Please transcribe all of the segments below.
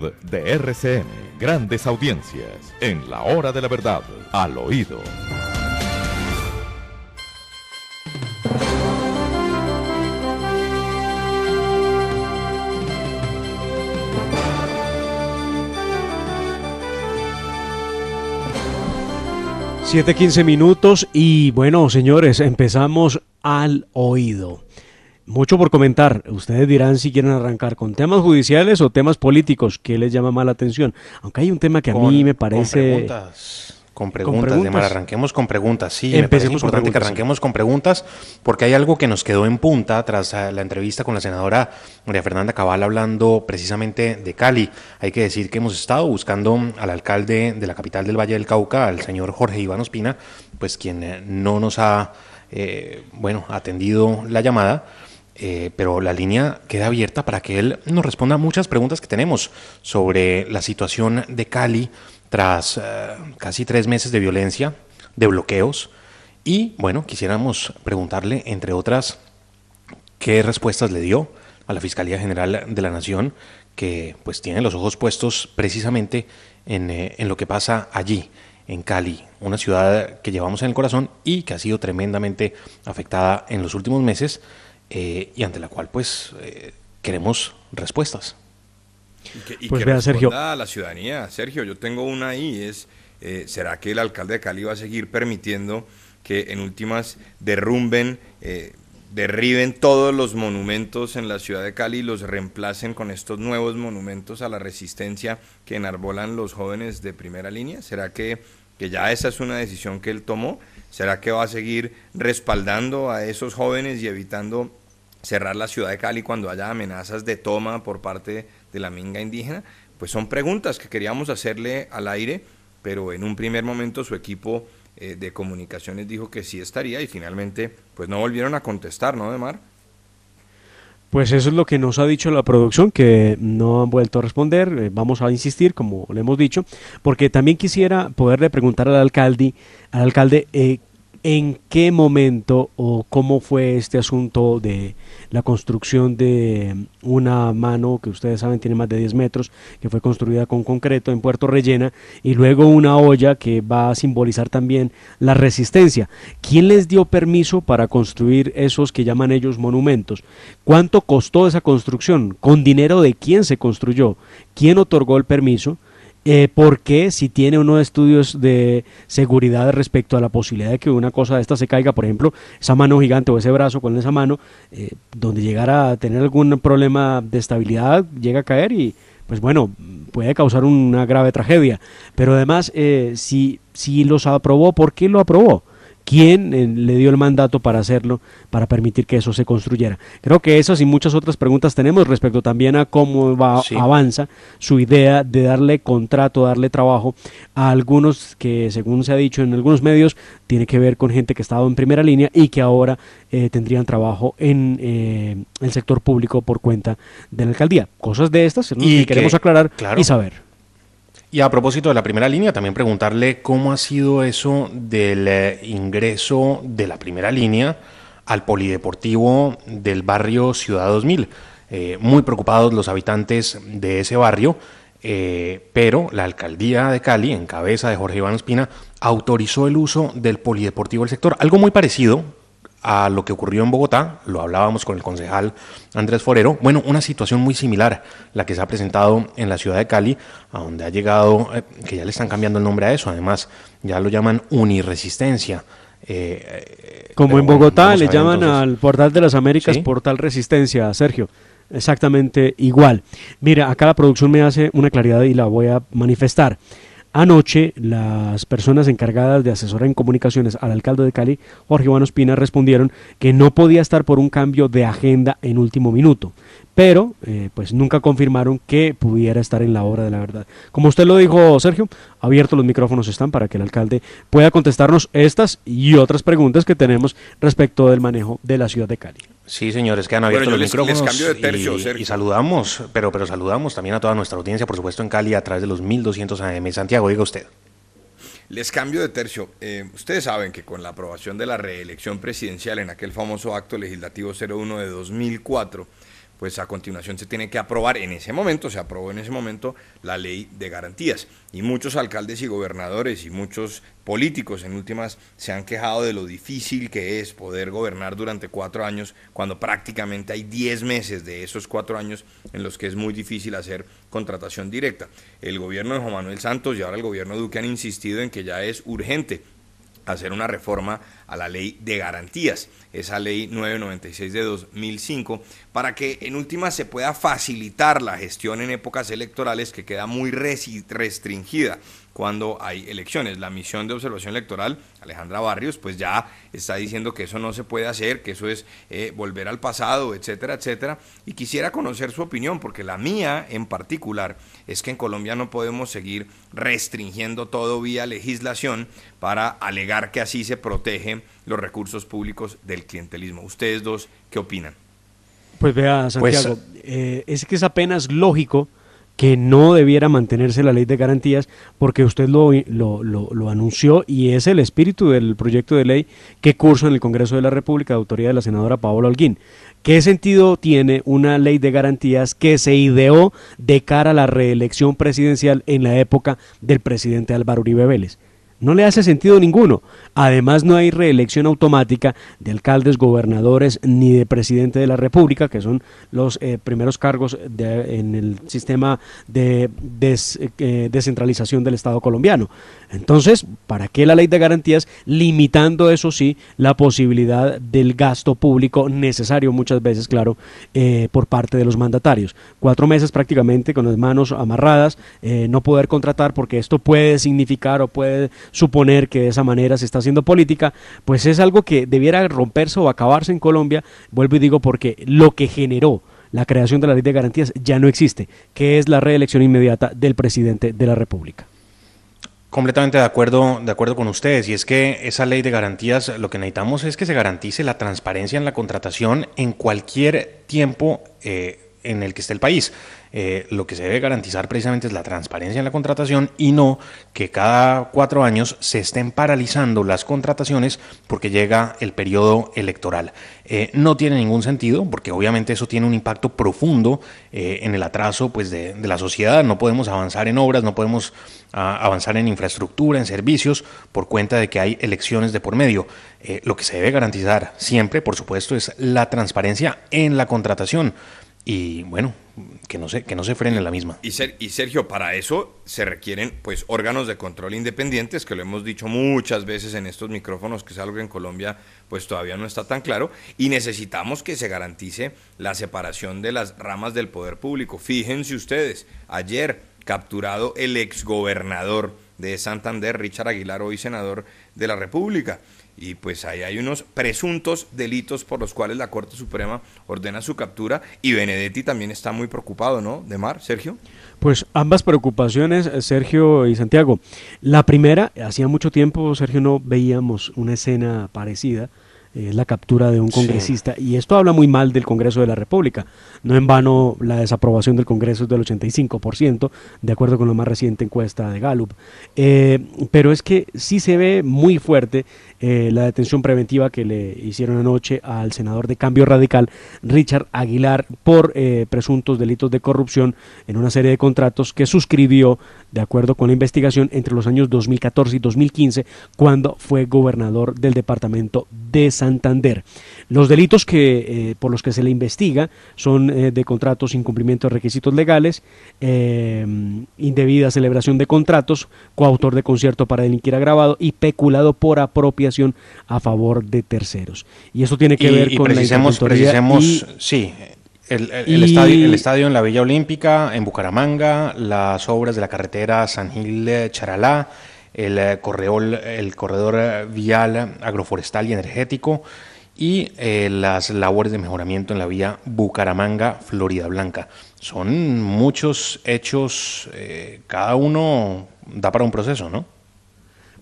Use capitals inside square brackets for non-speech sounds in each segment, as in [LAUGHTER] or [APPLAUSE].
de RCN. Grandes audiencias en la hora de la verdad al oído. Siete quince minutos y bueno, señores, empezamos al oído. Mucho por comentar. Ustedes dirán si quieren arrancar con temas judiciales o temas políticos. ¿Qué les llama más la atención? Aunque hay un tema que a mí me parece... Con preguntas. Con preguntas, arranquemos con preguntas. Sí, Empecemos me parece importante que arranquemos con preguntas, porque hay algo que nos quedó en punta tras ah, la entrevista con la senadora María Fernanda Cabal hablando precisamente de Cali. Hay que decir que hemos estado buscando al alcalde de la capital del Valle del Cauca, al señor Jorge Iván Ospina, pues quien eh, no nos ha, eh, bueno, atendido la llamada eh, pero la línea queda abierta para que él nos responda muchas preguntas que tenemos sobre la situación de Cali tras eh, casi tres meses de violencia, de bloqueos, y bueno, quisiéramos preguntarle, entre otras, qué respuestas le dio a la Fiscalía General de la Nación, que pues tiene los ojos puestos precisamente en eh, lo que pasa allí, en Cali, una ciudad que llevamos en el corazón y que ha sido tremendamente afectada en los últimos meses eh, y ante la cual pues eh, queremos respuestas. Y que, pues vea, Sergio. A la ciudadanía, Sergio, yo tengo una ahí, es, eh, ¿será que el alcalde de Cali va a seguir permitiendo que en últimas derrumben, derriben todos los monumentos en la ciudad de Cali y los reemplacen con estos nuevos monumentos a la resistencia que enarbolan los jóvenes de primera línea? ¿Será que, que ya esa es una decisión que él tomó? ¿Será que va a seguir respaldando a esos jóvenes y evitando cerrar la ciudad de Cali cuando haya amenazas de toma por parte de la minga indígena, pues son preguntas que queríamos hacerle al aire, pero en un primer momento su equipo eh, de comunicaciones dijo que sí estaría y finalmente pues no volvieron a contestar, ¿no, Demar? Pues eso es lo que nos ha dicho la producción, que no han vuelto a responder. Eh, vamos a insistir, como le hemos dicho, porque también quisiera poderle preguntar al alcalde, al alcalde eh, en qué momento o cómo fue este asunto de, la construcción de una mano que ustedes saben tiene más de 10 metros, que fue construida con concreto en Puerto Rellena, y luego una olla que va a simbolizar también la resistencia. ¿Quién les dio permiso para construir esos que llaman ellos monumentos? ¿Cuánto costó esa construcción? ¿Con dinero de quién se construyó? ¿Quién otorgó el permiso? Eh, porque si tiene uno estudios de seguridad respecto a la posibilidad de que una cosa de esta se caiga, por ejemplo, esa mano gigante o ese brazo con esa mano, eh, donde llegara a tener algún problema de estabilidad, llega a caer y, pues bueno, puede causar una grave tragedia. Pero además, eh, si, si los aprobó, ¿por qué lo aprobó? quién eh, le dio el mandato para hacerlo, para permitir que eso se construyera. Creo que esas y muchas otras preguntas tenemos respecto también a cómo va, avanza su idea de darle contrato, darle trabajo a algunos que, según se ha dicho en algunos medios, tiene que ver con gente que estaba en primera línea y que ahora eh, tendrían trabajo en eh, el sector público por cuenta de la alcaldía. Cosas de estas y que, queremos aclarar y saber. Y a propósito de la primera línea, también preguntarle cómo ha sido eso del eh, ingreso de la primera línea al polideportivo del barrio Ciudad 2000. Eh, muy preocupados los habitantes de ese barrio, eh, pero la alcaldía de Cali, en cabeza de Jorge Iván Espina, autorizó el uso del polideportivo del sector. Algo muy parecido a lo que ocurrió en Bogotá, lo hablábamos con el concejal Andrés Forero, bueno, una situación muy similar, la que se ha presentado en la ciudad de Cali, a donde ha llegado, eh, que ya le están cambiando el nombre a eso, además ya lo llaman uniresistencia. Eh, eh, Como en Bogotá le llaman al Portal de las Américas Portal Resistencia, Sergio. Exactamente igual. Mira, acá la producción me hace una claridad y la voy a manifestar. Anoche, las personas encargadas de asesorar en comunicaciones al alcalde de Cali, Jorge Iván Ospina, respondieron que no podía estar por un cambio de agenda en último minuto, pero eh, pues nunca confirmaron que pudiera estar en la obra de la verdad. Como usted lo dijo, Sergio, abiertos los micrófonos están para que el alcalde pueda contestarnos estas y otras preguntas que tenemos respecto del manejo de la ciudad de Cali. Sí, señores, que han los y, saludamos, pero, pero saludamos también a toda nuestra audiencia, por supuesto, en Cali a través de los 1200 AM. Santiago, diga usted. Les cambio de tercio. Eh, ustedes saben que con la aprobación de la reelección presidencial en aquel famoso acto legislativo 01 de 2004, pues a continuación se tiene que aprobar en ese momento, se aprobó en ese momento la ley de garantías. Y muchos alcaldes y gobernadores y muchos políticos en últimas se han quejado de lo difícil que es poder gobernar durante cuatro años cuando prácticamente hay diez meses de esos cuatro años en los que es muy difícil hacer contratación directa. El gobierno de Juan Manuel Santos y ahora el gobierno Duque han insistido en que ya es urgente hacer una reforma a la ley de garantías, esa ley 996 de 2005, para que en última se pueda facilitar la gestión en épocas electorales que queda muy restringida cuando hay elecciones. La misión de observación electoral, Alejandra Barrios, pues ya está diciendo que eso no se puede hacer, que eso es eh, volver al pasado, etcétera, etcétera. Y quisiera conocer su opinión, porque la mía en particular es que en Colombia no podemos seguir restringiendo todo vía legislación para alegar que así se protege los recursos públicos del clientelismo. Ustedes dos, ¿qué opinan? Pues vea, Santiago, pues, eh, es que es apenas lógico que no debiera mantenerse la ley de garantías porque usted lo, lo, anunció y es el espíritu del proyecto de ley que cursa en el Congreso de la República de autoría de la senadora Paola Alguín. ¿Qué sentido tiene una ley de garantías que se ideó de cara a la reelección presidencial en la época del presidente Álvaro Uribe Vélez? No le hace sentido ninguno. Además, no hay reelección automática de alcaldes, gobernadores ni de presidente de la República, que son los eh, primeros cargos en el sistema de eh, descentralización del Estado colombiano. Entonces, ¿para qué la ley de garantías limitando, eso sí, la posibilidad del gasto público necesario muchas veces, claro, eh, por parte de los mandatarios? Cuatro meses prácticamente con las manos amarradas, no poder contratar porque esto puede significar o puede suponer que de esa manera se está haciendo política, pues es algo que debiera romperse o acabarse en Colombia, vuelvo y digo porque lo que generó la creación de la ley de garantías ya no existe, que es la reelección inmediata del presidente de la República. Completamente de acuerdo, de acuerdo con ustedes. Y es que esa ley de garantías, lo que necesitamos es que se garantice la transparencia en la contratación en cualquier tiempo eh, en el que esté el país. Eh, lo que se debe garantizar precisamente es la transparencia en la contratación y no que cada cuatro años se estén paralizando las contrataciones porque llega el periodo electoral. Eh, no tiene ningún sentido porque obviamente eso tiene un impacto profundo eh, en el atraso pues, de, la sociedad. No podemos avanzar en obras, no podemos ah, avanzar en infraestructura, en servicios, por cuenta de que hay elecciones de por medio. lo que se debe garantizar siempre, por supuesto, es la transparencia en la contratación y bueno, que no se, que no se frene la misma. Y, Sergio, para eso se requieren pues órganos de control independientes, que lo hemos dicho muchas veces en estos micrófonos, que es algo que en Colombia pues todavía no está tan claro, y necesitamos que se garantice la separación de las ramas del poder público. Fíjense ustedes, ayer capturado el exgobernador de Santander, Richard Aguilar, hoy senador de la República. Y pues ahí hay unos presuntos delitos por los cuales la Corte Suprema ordena su captura y Benedetti también está muy preocupado, ¿no? De Mar, Sergio. Pues ambas preocupaciones, eh, Sergio y Santiago. La primera, hacía mucho tiempo, Sergio, no veíamos una escena parecida eh, es la captura de un congresista. Y esto habla muy mal del Congreso de la República. No en vano la desaprobación del Congreso es del 85%, de acuerdo con la más reciente encuesta de Gallup. Eh, pero es que sí se ve muy fuerte eh, la detención preventiva que le hicieron anoche al senador de Cambio Radical, Richard Aguilar, por presuntos delitos de corrupción en una serie de contratos que suscribió, de acuerdo con la investigación, entre los años 2014 y 2015, cuando fue gobernador del departamento de San Santander. Los delitos que, eh, por los que se le investiga son eh, de contratos, incumplimiento de requisitos legales, eh, indebida celebración de contratos, coautor de concierto para delinquir agravado y peculado por apropiación a favor de terceros. Y eso tiene que ver con la precisemos, sí, el, el, estadio, el, estadio, en la Villa Olímpica, en Bucaramanga, las obras de la carretera San Gil-Charalá, el, eh, el corredor eh, vial agroforestal y energético y eh, las labores de mejoramiento en la vía Bucaramanga-Florida Blanca. Son muchos hechos, cada uno da para un proceso, ¿no?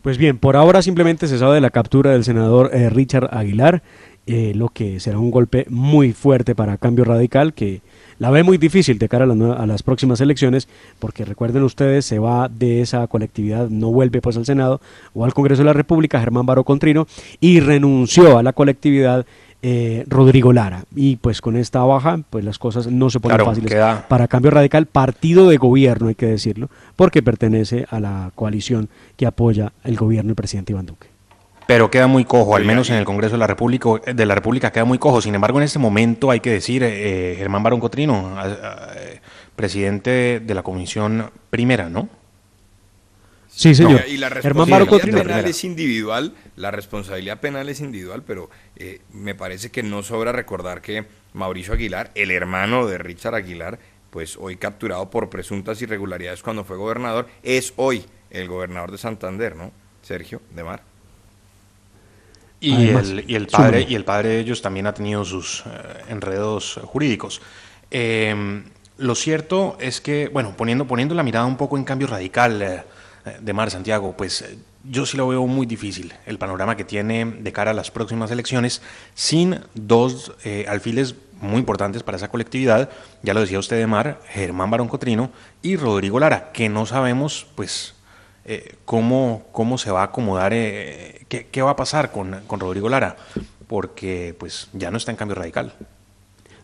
Pues bien, por ahora simplemente se sabe de la captura del senador Richard Aguilar, lo que será un golpe muy fuerte para Cambio Radical, que la ve muy difícil de cara a, las próximas elecciones, porque recuerden ustedes, se va de esa colectividad, no vuelve pues al Senado o al Congreso de la República, Germán Baro Contrino, y renunció a la colectividad eh, Rodrigo Lara. Y pues con esta baja, pues las cosas no se ponen fáciles. Para Cambio Radical, partido de gobierno, hay que decirlo, porque pertenece a la coalición que apoya el gobierno del presidente Iván Duque pero queda muy cojo, al menos en el Congreso de la República, de la República queda muy cojo. Sin embargo, en este momento hay que decir, eh, eh, Germán Barón Cotrino, eh, presidente de la Comisión Primera, ¿no? Sí, señor. Y la responsabilidad penal es individual, la responsabilidad penal es individual, pero me parece que no sobra recordar que Mauricio Aguilar, el hermano de Richard Aguilar, pues hoy capturado por presuntas irregularidades cuando fue gobernador, es hoy el gobernador de Santander, ¿no? Sergio de Mar. Y, el, padre, y el padre de ellos también ha tenido sus eh, enredos jurídicos. Em, lo cierto es que, bueno, poniendo, poniendo la mirada un poco en cambio radical eh, eh, de Mar Santiago, pues yo sí lo veo muy difícil el panorama que tiene de cara a las próximas elecciones sin dos alfiles muy importantes para esa colectividad, ya lo decía usted de Mar, Germán Barón Cotrino y Rodrigo Lara, que no sabemos pues eh, cómo, cómo, se va a acomodar, eh, qué, va a pasar con, Rodrigo Lara, porque pues ya no está en cambio radical.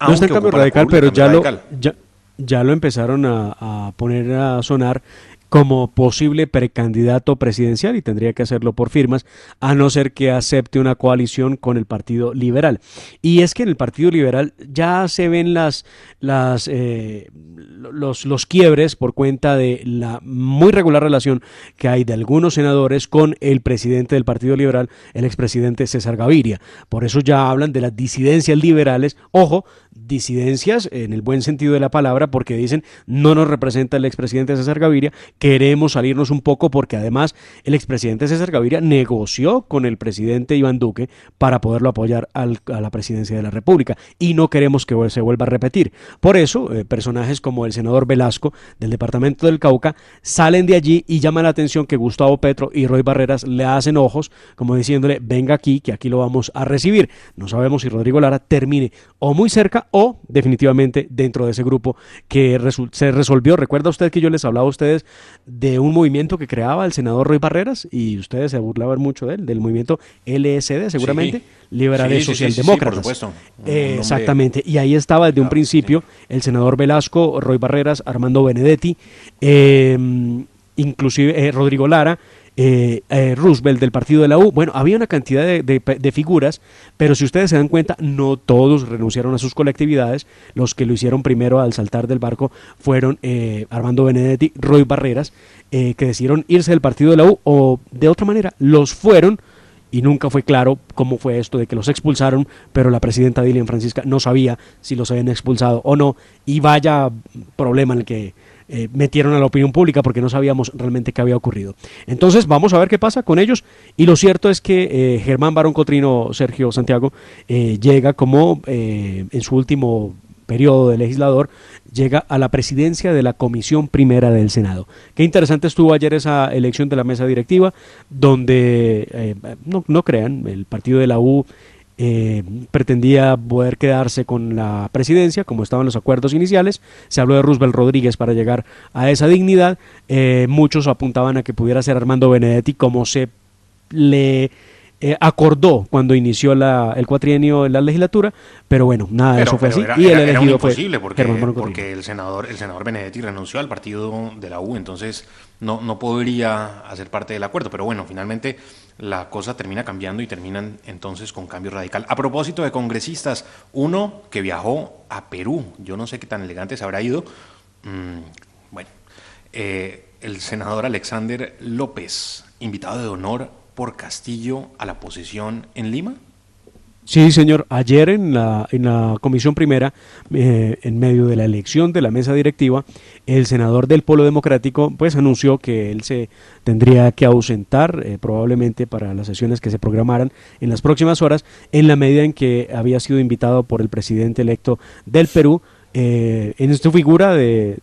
No está en cambio radical, pero ya, Lo, ya, ya, lo empezaron a poner a sonar como posible precandidato presidencial y tendría que hacerlo por firmas, a no ser que acepte una coalición con el Partido Liberal. Y es que en el Partido Liberal ya se ven las, las, eh, los, los quiebres por cuenta de la muy regular relación que hay de algunos senadores con el presidente del Partido Liberal, el expresidente César Gaviria. Por eso ya hablan de las disidencias liberales, ojo, disidencias en el buen sentido de la palabra porque dicen no nos representa el expresidente César Gaviria, queremos salirnos un poco porque además el expresidente César Gaviria negoció con el presidente Iván Duque para poderlo apoyar a la presidencia de la República y no queremos que se vuelva a repetir. Por eso, eh, personajes como el senador Velasco del departamento del Cauca salen de allí y llama la atención que Gustavo Petro y Roy Barreras le hacen ojos como diciéndole venga aquí que aquí lo vamos a recibir. No sabemos si Rodrigo Lara termine o muy cerca o definitivamente dentro de ese grupo que se resolvió. Recuerda usted que yo les hablaba a ustedes de un movimiento que creaba el senador Roy Barreras y ustedes se burlaban mucho de él, del movimiento LSD seguramente, Liberales y Socialdemócratas. Eh, exactamente, y ahí estaba desde un ah, principio el senador Velasco, Roy Barreras, Armando Benedetti, em, inclusive eh, Rodrigo Lara, eh, eh, Roosevelt del partido de la U. Bueno, había una cantidad de, figuras, pero si ustedes se dan cuenta, no todos renunciaron a sus colectividades. Los que lo hicieron primero al saltar del barco fueron eh, Armando Benedetti, Roy Barreras, que decidieron irse del partido de la U o de otra manera los fueron y nunca fue claro cómo fue esto de que los expulsaron, pero la presidenta Dilian Francisca no sabía si los habían expulsado o no, y vaya problema en el que eh, metieron a la opinión pública porque no sabíamos realmente qué había ocurrido. Entonces vamos a ver qué pasa con ellos, y lo cierto es que eh, Germán Barón Cotrino, Sergio Santiago, eh, llega como en su último periodo de legislador, llega a la presidencia de la Comisión Primera del Senado. Qué interesante estuvo ayer esa elección de la mesa directiva, donde, eh, no, crean, el partido de la U eh, pretendía poder quedarse con la presidencia, como estaban los acuerdos iniciales. Se habló de Roosevelt Rodríguez para llegar a esa dignidad. Eh, muchos apuntaban a que pudiera ser Armando Benedetti, como se le eh, acordó cuando inició el cuatrienio de la legislatura, pero bueno, nada de eso fue así. y el elegido imposible porque, el senador, el senador Benedetti renunció al partido de la U, entonces no, no podría hacer parte del acuerdo, pero bueno, finalmente la cosa termina cambiando y terminan entonces con cambio radical. A propósito de congresistas, uno que viajó a Perú, yo no sé qué tan elegante se habrá ido, mm, bueno, eh, el senador Alexander López, invitado de honor por Castillo a la posición en Lima? Sí, señor. Ayer en la, en la comisión primera, eh, en medio de la elección de la mesa directiva, el senador del Polo Democrático pues anunció que él se tendría que ausentar eh, probablemente para las sesiones que se programaran en las próximas horas, en la medida en que había sido invitado por el presidente electo del Perú, eh, en su figura de,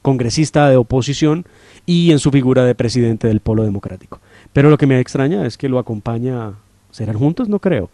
congresista de oposición y en su figura de presidente del Polo Democrático. Pero lo que me extraña es que lo acompaña. ¿Serán juntos? No creo.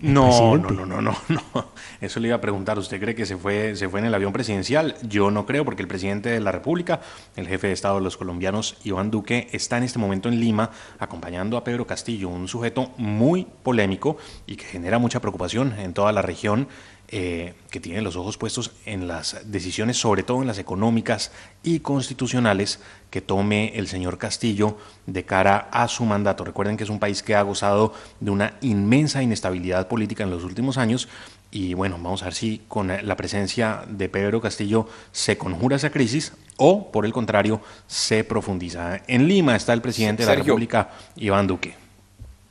No, no, no, no, no, no. Eso le iba a preguntar. ¿Usted cree que se fue, se fue en el avión presidencial? Yo no creo, porque el presidente de la República, el jefe de Estado de los colombianos, Iván Duque, está en este momento en Lima acompañando a Pedro Castillo, un sujeto muy polémico y que genera mucha preocupación en toda la región eh, que tiene los ojos puestos en las decisiones, sobre todo en las económicas y constitucionales, que tome el señor Castillo de cara a su mandato. Recuerden que es un país que ha gozado de una inmensa inestabilidad política en los últimos años y bueno, vamos a ver si con la presencia de Pedro Castillo se conjura esa crisis o, por el contrario, se profundiza. En Lima está el presidente de la República, Iván Duque.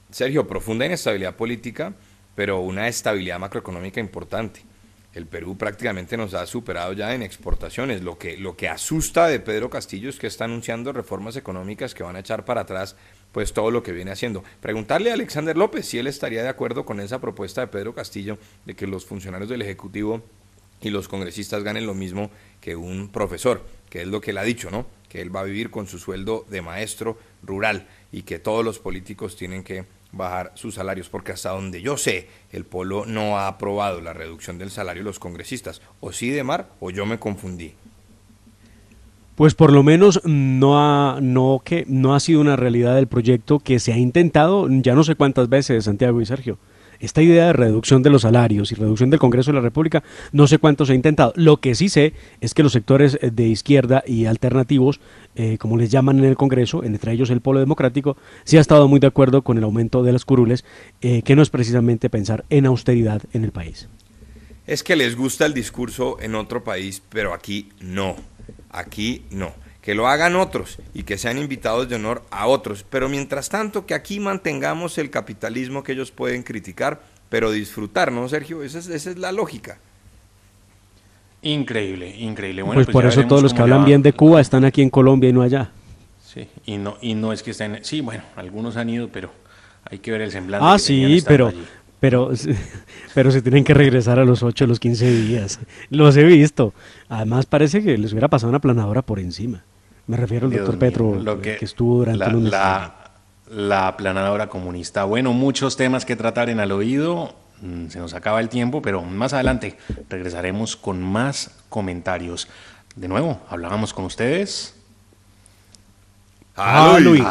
Sergio, profunda inestabilidad política pero una estabilidad macroeconómica importante. El Perú prácticamente nos ha superado ya en exportaciones. Lo que, lo que asusta de Pedro Castillo es que está anunciando reformas económicas que van a echar para atrás pues todo lo que viene haciendo. Preguntarle a Alexander López si él estaría de acuerdo con esa propuesta de Pedro Castillo de que los funcionarios del Ejecutivo y los congresistas ganen lo mismo que un profesor, que es lo que él ha dicho, ¿no? Que él va a vivir con su sueldo de maestro rural y que todos los políticos tienen que bajar sus salarios, porque hasta donde yo sé, el polo no ha aprobado la reducción del salario de los congresistas. O sí de mar, o yo me confundí. Pues por lo menos no ha, no, que, no ha sido una realidad del proyecto que se ha intentado ya no sé cuántas veces, Santiago y Sergio esta idea de reducción de los salarios y reducción del Congreso de la República, no sé cuánto se ha intentado. Lo que sí sé es que los sectores eh, de izquierda y alternativos, eh, como les llaman en el Congreso, entre ellos el Polo Democrático, sí ha estado muy de acuerdo con el aumento de las curules, eh, que no es precisamente pensar en austeridad en el país. Es que les gusta el discurso en otro país, pero aquí no, aquí no que lo hagan otros y que sean invitados de honor a otros. Pero mientras tanto, que aquí mantengamos el capitalismo que ellos pueden criticar, pero disfrutar, ¿no, Sergio? Esa es, esa es la lógica. Increíble, increíble. Pues, pues, por eso todos los que hablan bien de Cuba están aquí en Colombia y no allá. Sí, y no, y no es que estén... Sí, bueno, algunos han ido, pero hay que ver el semblante. Ah, sí, pero... Pero, [LAUGHS] pero se tienen que regresar a los 8, a los 15 días. [LAUGHS] Los he visto. Además parece que les hubiera pasado una planadora por encima. Me refiero al doctor Petro, eh, que, estuvo durante la, un la, aplanadora comunista. Bueno, muchos temas que tratar en al oído. Mm, se nos acaba el tiempo, pero más adelante regresaremos con más comentarios. De nuevo, hablábamos con ustedes. Luis!